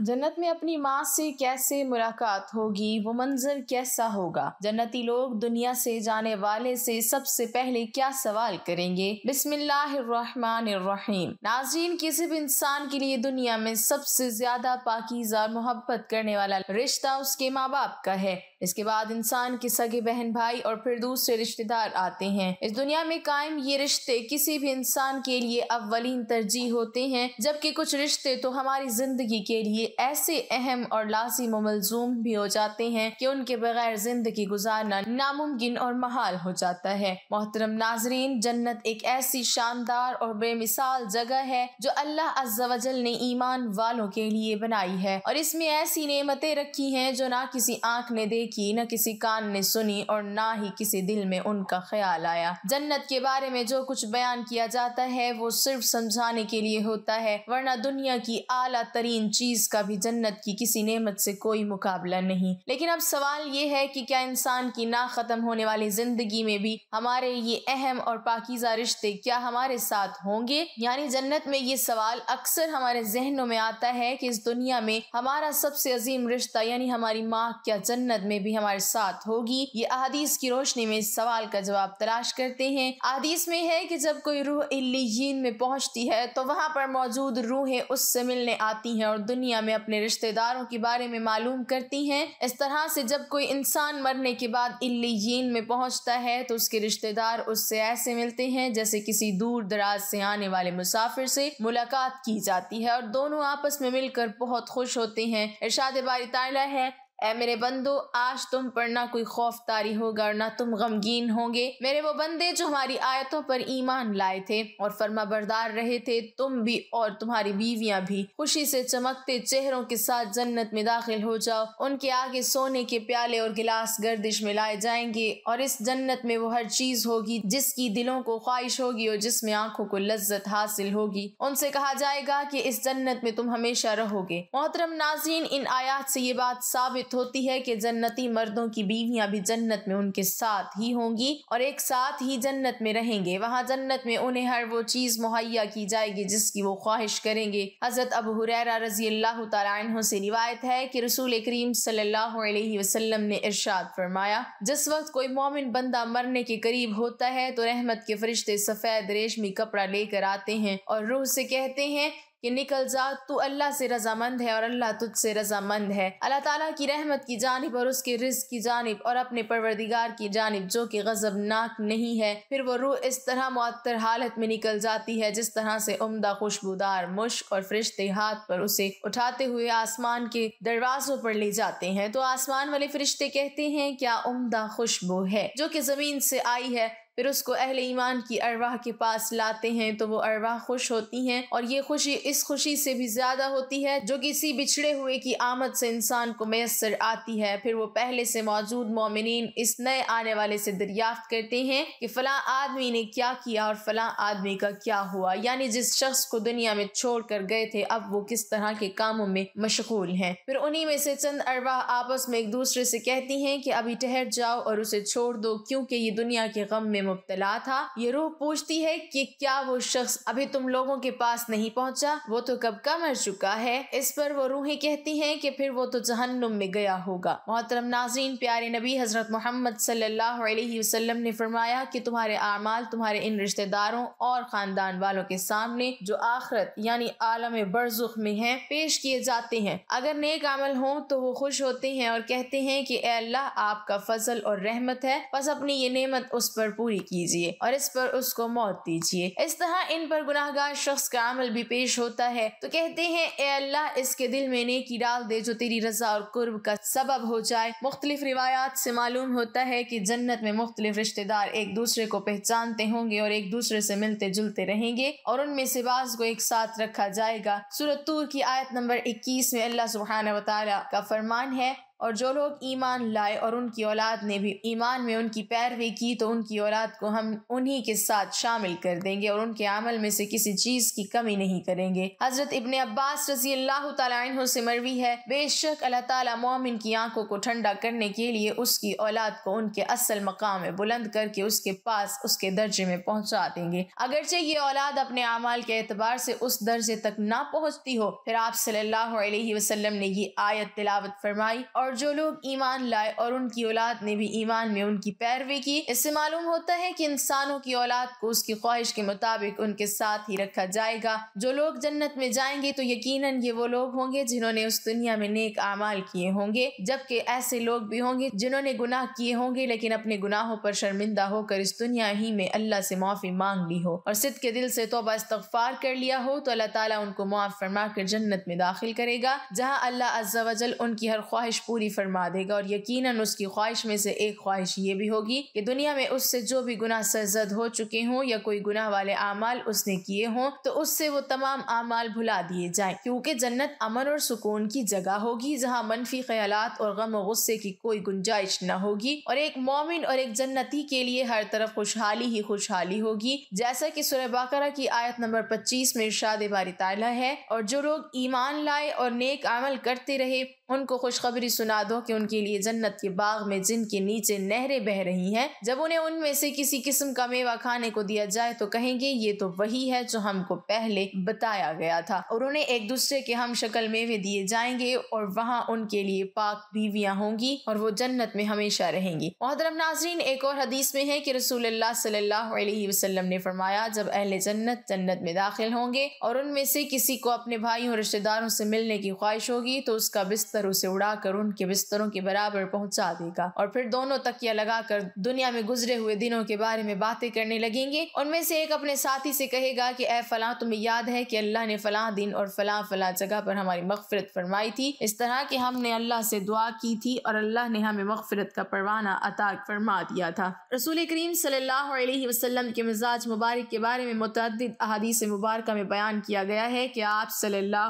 जन्नत में अपनी माँ से कैसे मुलाकात होगी वो मंजर कैसा होगा जन्नती लोग दुनिया से जाने वाले से सबसे पहले क्या सवाल करेंगे बिस्मिल्लाहिर्रहमानिर्रहीम नाजरीन किसी भी इंसान के लिए दुनिया में सबसे ज्यादा पाकिजा मोहब्बत करने वाला रिश्ता उसके माँ बाप का है इसके बाद इंसान के सगे बहन भाई और फिर दूसरे रिश्तेदार आते हैं इस दुनिया में कायम ये रिश्ते किसी भी इंसान के लिए अवलिन तरजीह होते हैं जबकि कुछ रिश्ते तो हमारी जिंदगी के लिए ऐसे अहम और लाजिम मलजूम भी हो जाते हैं कि उनके बगैर जिंदगी गुजारना नामुमकिन और महाल हो जाता है मोहतरम नाजरीन जन्नत एक ऐसी शानदार और बेमिसाल जगह है जो अल्लाह अजल ने ईमान वालों के लिए बनाई है और इसमें ऐसी नियमतें रखी हैं जो ना किसी आंख ने देख की न किसी कान ने सुनी और ना ही किसी दिल में उनका ख्याल आया जन्नत के बारे में जो कुछ बयान किया जाता है वो सिर्फ समझाने के लिए होता है वरना दुनिया की आला तरीन चीज का भी जन्नत की किसी नेमत से कोई मुकाबला नहीं लेकिन अब सवाल ये है कि क्या इंसान की ना खत्म होने वाली जिंदगी में भी हमारे ये अहम और पाकिजा रिश्ते क्या हमारे साथ होंगे यानी जन्नत में ये सवाल अक्सर हमारे जहनों में आता है कि इस दुनिया में हमारा सबसे अजीम रिश्ता यानी हमारी माँ क्या जन्नत में में भी हमारे साथ होगी ये अहादीस की रोशनी में इस सवाल का जवाब तलाश करते हैं अहादीस में है कि जब कोई रूह इली में पहुंचती है तो वहाँ पर मौजूद रूहें उससे मिलने आती हैं और दुनिया में अपने रिश्तेदारों के बारे में मालूम करती हैं इस तरह से जब कोई इंसान मरने के बाद इल्लीन में पहुंचता है तो उसके रिश्तेदार उससे ऐसे मिलते हैं जैसे किसी दूर दराज से आने वाले मुसाफिर से मुलाकात की जाती है और दोनों आपस में मिलकर बहुत खुश होते हैं इर्शाद बारी ताला है ऐ मेरे बंदो आज तुम पर ना कोई खौफ तारी होगा और ना तुम गमगीन होंगे मेरे वो बंदे जो हमारी आयतों पर ईमान लाए थे और फर्मा बरदार रहे थे तुम भी और तुम्हारी बीवियां भी खुशी से चमकते चेहरों के साथ जन्नत में दाखिल हो जाओ उनके आगे सोने के प्याले और गिलास गर्दिश में लाए जाएंगे और इस जन्नत में वो हर चीज होगी जिसकी दिलों को ख्वाहिश होगी और जिसमें आंखों को लज्जत हासिल होगी उनसे कहा जाएगा की इस जन्नत में तुम हमेशा रहोगे मोहतरम नाजीन इन आयात से ये बात साबित साबित होती है कि जन्नती मर्दों की बीवियां भी जन्नत में उनके साथ ही होंगी और एक साथ ही जन्नत में रहेंगे वहां जन्नत में उन्हें हर वो चीज़ मुहैया की जाएगी जिसकी वो ख्वाहिश करेंगे हज़रत अब हुरैरा रजी अल्लाह तु से रिवायत है कि रसूल करीम सल्लल्लाहु अलैहि वसल्लम ने इरशाद फरमाया जिस वक्त कोई मोमिन बंदा मरने के करीब होता है तो रहमत के फरिश्ते सफ़ेद रेशमी कपड़ा लेकर आते हैं और रूह से कहते हैं कि निकल जा तू अल्लाह से रजामंद है और अल्लाह तुझसे रजामंद है अल्लाह ताला की रहमत की जानब और उसके रिज की जानब और अपने परवरदिगार की जानब जो कि गजबनाक नहीं है फिर वो रूह इस तरह मअतर हालत में निकल जाती है जिस तरह से उम्दा खुशबूदार मुश्क और फरिश्ते हाथ पर उसे उठाते हुए आसमान के दरवाजों पर ले जाते हैं तो आसमान वाले फरिश्ते कहते हैं क्या उम्दा खुशबू है जो कि जमीन से आई है फिर उसको अहल ईमान की अरवाह के पास लाते हैं तो वो अरवाह खुश होती हैं और ये खुशी इस खुशी से भी ज़्यादा होती है जो किसी बिछड़े हुए की आमद से इंसान को मैसर आती है फिर वो पहले से मौजूद मोमिन इस नए आने वाले से दरियाफ्त करते हैं कि फला आदमी ने क्या किया और फला आदमी का क्या हुआ यानी जिस शख्स को दुनिया में छोड़ कर गए थे अब वो किस तरह के कामों में मशगूल हैं फिर उन्हीं में से चंद अरवाह आपस में एक दूसरे से कहती हैं कि अभी ठहर जाओ और उसे छोड़ दो क्योंकि ये दुनिया के गम में मुबतला था ये रूह पूछती है कि क्या वो शख्स अभी तुम लोगों के पास नहीं पहुंचा वो तो कब का मर चुका है इस पर वो रूहें कहती हैं कि फिर वो तो जहन्नुम में गया होगा मोहतरम नाजरीन प्यारे नबी हजरत मोहम्मद सल्लल्लाहु अलैहि वसल्लम ने फरमाया कि तुम्हारे अमाल तुम्हारे इन रिश्तेदारों और खानदान वालों के सामने जो आखरत यानी आलम बरजुख में है पेश किए जाते हैं अगर नेक अमल हो तो वो खुश होते हैं और कहते हैं कि अल्लाह आपका फजल और रहमत है बस अपनी ये नेमत उस पर पूरी पूरी कीजिए और इस पर उसको मौत दीजिए इस तरह इन पर गुनाहगार शख्स का अमल भी पेश होता है तो कहते हैं ए अल्लाह इसके दिल में नेकी डाल दे जो तेरी रजा और कुर्ब का सबब हो जाए मुख्तलिफ रिवायात से मालूम होता है की जन्नत में मुख्तलिफ रिश्तेदार एक दूसरे को पहचानते होंगे और एक दूसरे से मिलते जुलते रहेंगे और उनमें से बाज को एक साथ रखा जाएगा सूरत तूर की आयत नंबर इक्कीस में अल्लाह सुबहाना वाली का फरमान है और जो लोग ईमान लाए और उनकी औलाद ने भी ईमान में उनकी पैरवी की तो उनकी औलाद को हम उन्हीं के साथ शामिल कर देंगे और उनके अमल में से किसी चीज़ की कमी नहीं करेंगे हज़रत इबन अब्बास रजी अल्लाह तु से मरवी है बेशक अल्लाह ताला मोमिन की आंखों को ठंडा करने के लिए उसकी औलाद को उनके असल मकाम में बुलंद करके उसके पास उसके दर्जे में पहुँचा देंगे अगरचे ये औलाद अपने अमाल के एतबार से उस दर्जे तक ना पहुँचती हो फिर आप सल्लल्लाहु वसलम ने ये आयत तिलावत फरमाई और और जो लोग ईमान लाए और उनकी औलाद ने भी ईमान में उनकी पैरवी की इससे मालूम होता है कि इंसानों की औलाद को उसकी ख्वाहिश के मुताबिक उनके साथ ही रखा जाएगा जो लोग जन्नत में जाएंगे तो यकीनन ये वो लोग होंगे जिन्होंने उस दुनिया में नेक आमाल किए होंगे जबकि ऐसे लोग भी होंगे जिन्होंने गुनाह किए होंगे लेकिन अपने गुनाहों पर शर्मिंदा होकर इस दुनिया ही में अल्लाह से माफ़ी मांग ली हो और सिद्ध के दिल से तोबा इस्तफार कर लिया हो तो अल्लाह ताला उनको माफ़ फरमा कर जन्नत में दाखिल करेगा जहाँ अल्लाह अज्जा वजल उनकी हर ख्वाहिश पूरी पूरी फरमा देगा और यकीनन उसकी ख्वाहिश में से एक ख्वाहिश ये भी होगी कि दुनिया में उससे जो भी गुनाह सरजद हो चुके हों या कोई गुनाह वाले अमाल उसने किए हों तो उससे वो तमाम अमाल भुला दिए जाए क्योंकि जन्नत अमन और सुकून की जगह होगी जहाँ मनफी ख्याल और गम गुस्से की कोई गुंजाइश न होगी और एक मोमिन और एक जन्नती के लिए हर तरफ खुशहाली ही खुशहाली होगी जैसा की सुरह बकरा की आयत नंबर पच्चीस में शादी बारी ताला है और जो लोग ईमान लाए और नेक अमल करते रहे उनको खुशखबरी सुना दो कि उनके लिए जन्नत के बाग में जिनके नीचे नहरें बह रही हैं जब उन्हें उनमें से किसी किस्म का मेवा खाने को दिया जाए तो कहेंगे ये तो वही है जो हमको पहले बताया गया था और उन्हें एक दूसरे के हम शक्ल मेवे दिए जाएंगे और वहाँ उनके लिए पाक बीवियाँ होंगी और वो जन्नत में हमेशा रहेंगी मोहतरम नाजरीन एक और हदीस में है की रसूल सल्लल्लाहु अलैहि वसल्लम ने फरमाया जब अहले जन्नत जन्नत में दाखिल होंगे और उनमें से किसी को अपने भाई और रिश्तेदारों से मिलने की ख्वाहिश होगी तो उसका बिस्तर बिस्तर उसे उड़ाकर उनके बिस्तरों के बराबर पहुंचा देगा और फिर दोनों तकिया लगाकर दुनिया में गुजरे हुए दिनों के बारे में बातें करने लगेंगे उनमें से एक अपने साथी से कहेगा कि ए फला तुम्हें याद है कि अल्लाह ने फला दिन और फला फला जगह पर हमारी मगफरत फरमाई थी इस तरह की हमने अल्लाह से दुआ की थी और अल्लाह ने हमें मगफरत का परवाना अता फरमा दिया था रसूल करीम सल्लाम के मिजाज मुबारक के बारे में मुतद अहादीस मुबारक में बयान किया गया है कि आप सल्ला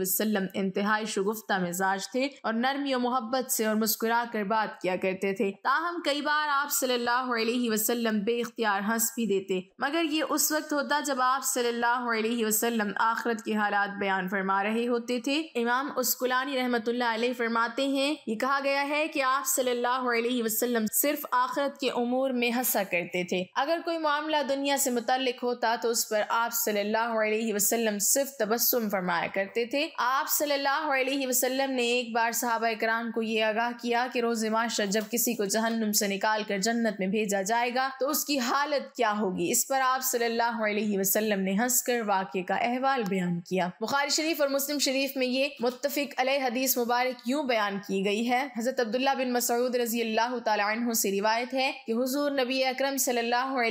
वसम इंतहाई शगुफ्ता मिजाज मिजाज थे और नरमी और मोहब्बत से और मुस्कुरा कर बात किया करते थे ताहम कई बार आप सल्लल्लाहु अलैहि वसल्लम बेख्तियार हंस भी देते मगर ये उस वक्त होता जब आप सल्लल्लाहु अलैहि वसल्लम आखरत के हालात बयान फरमा रहे होते थे इमाम उसकुलानी रहमत फरमाते हैं ये कहा गया है कि आप सल्लल्लाहु अलैहि वसल्लम सिर्फ आखरत के उमूर में हंसा करते थे अगर कोई मामला दुनिया से मुतलक होता तो उस पर आप सल्लल्लाहु अलैहि वसल्लम सिर्फ तबस्सुम फरमाया करते थे आप सल्लल्लाहु अलैहि वसल्लम ने एक बार साहबा कराम को ये आगाह किया कि रोज़ माशर जब किसी को जहन्नुम से निकाल कर जन्नत में भेजा जाएगा तो उसकी हालत क्या होगी इस पर आप सल्लल्लाहु अलैहि वसल्लम ने हंसकर वाक्य का अहवाल बयान किया बुखारी शरीफ और मुस्लिम शरीफ में ये मुतफिक अलह हदीस मुबारक यूँ बयान की गई है हज़रत अब्दुल्ला बिन मसूद रजी अल्लाह तु से रिवायत है की हजूर नबी अक्रम सल्लल्लाहु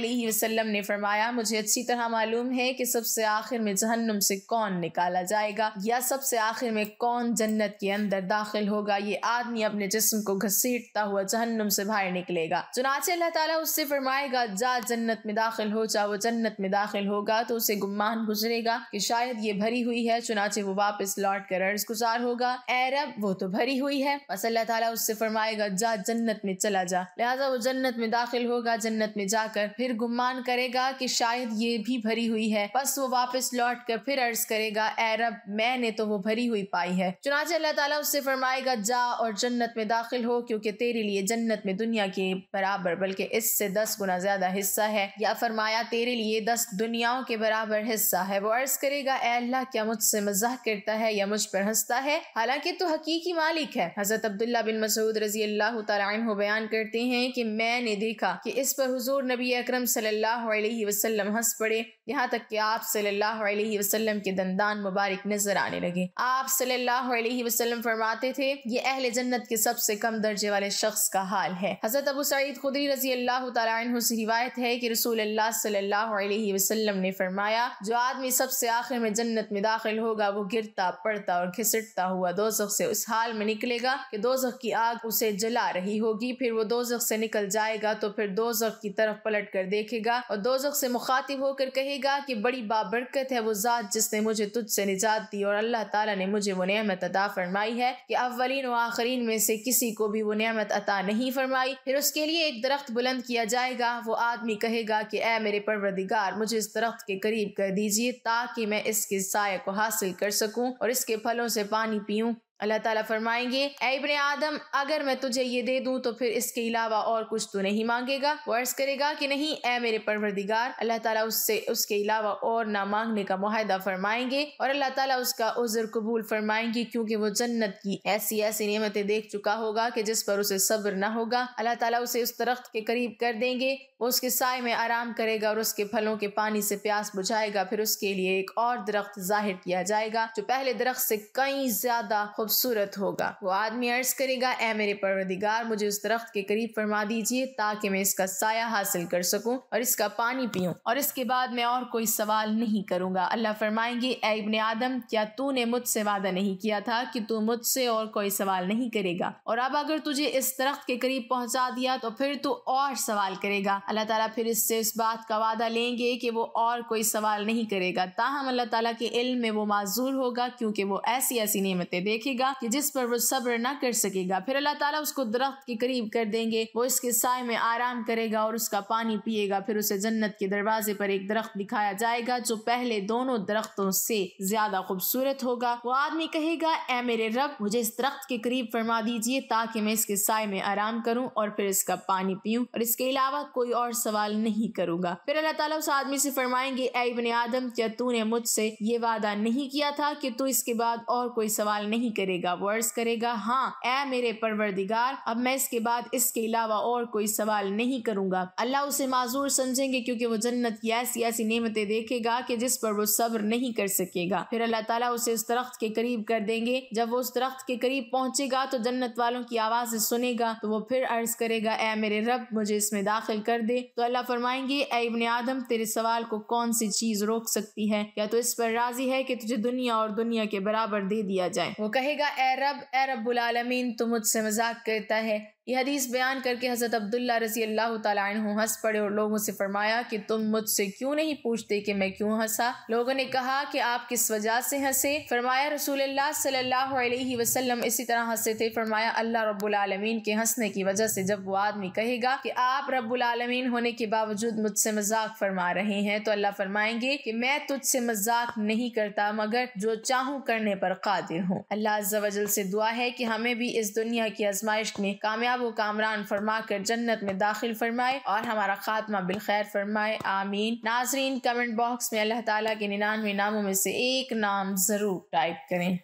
ने फरमाया मुझे अच्छी तरह मालूम है की सबसे आखिर में जहन्नुम से कौन निकाला जाएगा या सबसे आखिर में कौन जन्नत के अंदर अंदर दाखिल होगा ये आदमी अपने जिसम को घसीटता हुआ जहन्नम से बाहर निकलेगा चुनाचे अल्लाह ताला उससे फरमाएगा जा जन्नत में दाखिल हो जा वो जन्नत में दाखिल होगा तो उसे गुमान गुजरेगा कि शायद ये भरी हुई है चुनाचे वो वापस लौट कर अर्ज गुजार होगा एरब वो तो भरी हुई है बस अल्लाह ताला उससे फरमाएगा जा जन्नत में चला जा लिहाजा वो जन्नत में दाखिल होगा जन्नत में जाकर फिर गुमान करेगा कि शायद ये भी भरी हुई है बस वो वापस लौट कर फिर अर्ज करेगा एरब मैंने तो वो भरी हुई पाई है चुनाचे अल्लाह ताला उससे फरमाएगा जा और जन्नत में दाखिल हो क्योंकि तेरे लिए जन्नत में दुनिया के बराबर बल्कि इससे दस गुना ज़्यादा हिस्सा है या फरमाया तेरे लिए दस दुनियाओं के बराबर हिस्सा है वो अर्ज़ करेगा अल्लाह क्या मुझसे मजाक करता है या मुझ पर हंसता है हालांकि तो हकीकी मालिक है हज़रत अब्दुल्ला बिन मसूद रजी अल्लाह तन बयान करते हैं कि मैंने देखा कि इस पर हुजूर नबी अकरम सल्लल्लाहु अलैहि वसल्लम हंस पड़े यहाँ तक कि आप सल्लल्लाहु अलैहि वसल्लम के दंदान मुबारक नजर आने लगे आप सल्लल्लाहु अलैहि वसल्लम फरमाते थे ये अहले जन्नत के सबसे कम दर्जे वाले शख्स का हाल है हजरत अबू सईद खुदरी रजी अल्लाह तु से रिवायत है कि रसूल अल्लाह सल्लल्लाहु अलैहि वसल्लम ने फरमाया जो आदमी सबसे आखिर में जन्नत में दाखिल होगा वो गिरता पड़ता और घिसटता हुआ दोजख से उस हाल में निकलेगा की दोजख की आग उसे जला रही होगी फिर वो दोजख से निकल जाएगा तो फिर दोजख की तरफ पलट कर देखेगा और दोजख से मुखातिब होकर कहे कहेगा कि बड़ी बाबरकत है वो ज़ात जिसने मुझे तुझसे निजात दी और अल्लाह ताला ने मुझे वो नमत अता फरमाई है कि अवलिन व आखरीन में से किसी को भी वो नमत अता नहीं फरमाई फिर उसके लिए एक दरख्त बुलंद किया जाएगा वो आदमी कहेगा कि ए मेरे परवरदिगार मुझे इस दरख्त के करीब कर दीजिए ताकि मैं इसके साय को हासिल कर सकूँ और इसके फलों से पानी पीऊँ अल्लाह ताला फरमाएंगे इबन आदम अगर मैं तुझे ये दे दूं तो फिर इसके अलावा और कुछ तो नहीं मांगेगा वर्ष करेगा कि नहीं ए मेरे परवरदिगार अल्लाह ताला उससे उसके अलावा और ना मांगने का माहदा फरमाएंगे और अल्लाह ताला उसका उजर कबूल फरमाएंगे क्योंकि वो जन्नत की ऐसी ऐसी नियमतें देख चुका होगा कि जिस पर उसे सब्र न होगा अल्लाह ताला उसे उस दरख्त के करीब कर देंगे वो उसके साय में आराम करेगा और उसके फलों के पानी से प्यास बुझाएगा फिर उसके लिए एक और दरख्त जाहिर किया जाएगा जो पहले दरख्त से कई ज्यादा खूबसूरत होगा वो आदमी अर्ज करेगा ए मेरे परवरदिगार मुझे उस दरख्त के करीब फरमा दीजिए ताकि मैं इसका साया हासिल कर सकूँ और इसका पानी पीऊँ और इसके बाद मैं और कोई सवाल नहीं करूंगा अल्लाह फरमाएंगे एबन आदम क्या तू ने मुझसे वादा नहीं किया था कि तू मुझसे और कोई सवाल नहीं करेगा और अब अगर तुझे इस दरख्त के करीब पहुँचा दिया तो फिर तू और सवाल करेगा अल्लाह तला फिर इससे इस बात का वादा लेंगे कि वो और कोई सवाल नहीं करेगा ताहम अल्लाह तला के इल्म में वो माजूर होगा क्योंकि वो ऐसी ऐसी नियमतें देखेगा सकेगा कि जिस पर वो सब्र न कर सकेगा फिर अल्लाह ताला उसको दरख्त के करीब कर देंगे वो इसके साय में आराम करेगा और उसका पानी पिएगा फिर उसे जन्नत के दरवाजे पर एक दरख्त दिखाया जाएगा जो पहले दोनों दरख्तों से ज्यादा खूबसूरत होगा वो आदमी कहेगा ए मेरे रब मुझे इस दरख्त के करीब फरमा दीजिए ताकि मैं इसके साय में आराम करूँ और फिर इसका पानी पीऊँ और इसके अलावा कोई और सवाल नहीं करूँगा फिर अल्लाह ताला उस आदमी से फरमाएंगे ए आदम क्या तूने मुझसे ये वादा नहीं किया था कि तू इसके बाद और कोई सवाल नहीं करे करेगा वो अर्ज करेगा हाँ ऐ मेरे परवरदिगार अब मैं इसके बाद इसके अलावा और कोई सवाल नहीं करूंगा अल्लाह उसे माजूर समझेंगे क्योंकि वो जन्नत की ऐसी ऐसी नियमतें देखेगा कि जिस पर वो सब्र नहीं कर सकेगा फिर अल्लाह ताला उसे उस दरख्त के करीब कर देंगे जब वो उस दरख्त के करीब पहुंचेगा तो जन्नत वालों की आवाज सुनेगा तो वो फिर अर्ज करेगा ए मेरे रब मुझे इसमें दाखिल कर दे तो अल्लाह फरमाएंगे ए इबन आदम तेरे सवाल को कौन सी चीज रोक सकती है या तो इस पर राजी है कि तुझे दुनिया और दुनिया के बराबर दे दिया जाए वो कहे कहेगा ए रब ए रब्बुल आलमीन तो मुझसे मजाक करता है यह हदीस बयान करके हज़रत अब्दुल्ला रजी अल्लाह तु हंस पड़े और लोगों से फरमाया कि तुम मुझसे क्यों नहीं पूछते कि मैं क्यों हंसा लोगों ने कहा कि आप किस वजह से हंसे फरमाया रसूल सल्लल्लाहु अलैहि वसल्लम इसी तरह हंसे थे फरमाया अल्लाह रबालमीन के हंसने की वजह से जब वो आदमी कहेगा कि आप रबालमीन होने के बावजूद मुझसे मजाक फरमा रहे हैं तो अल्लाह फरमाएंगे कि मैं तुझसे मजाक नहीं करता मगर जो चाहूँ करने पर कादिर हूँ अल्लाह से दुआ है कि हमें भी इस दुनिया की आजमाइश में कामयाब आप व कामरान फरमा कर जन्नत में दाखिल फरमाए और हमारा खात्मा बिलखैर फरमाए आमीन नाजरीन कमेंट बॉक्स में अल्लाह ताला के निन्यानवे नामों में से एक नाम ज़रूर टाइप करें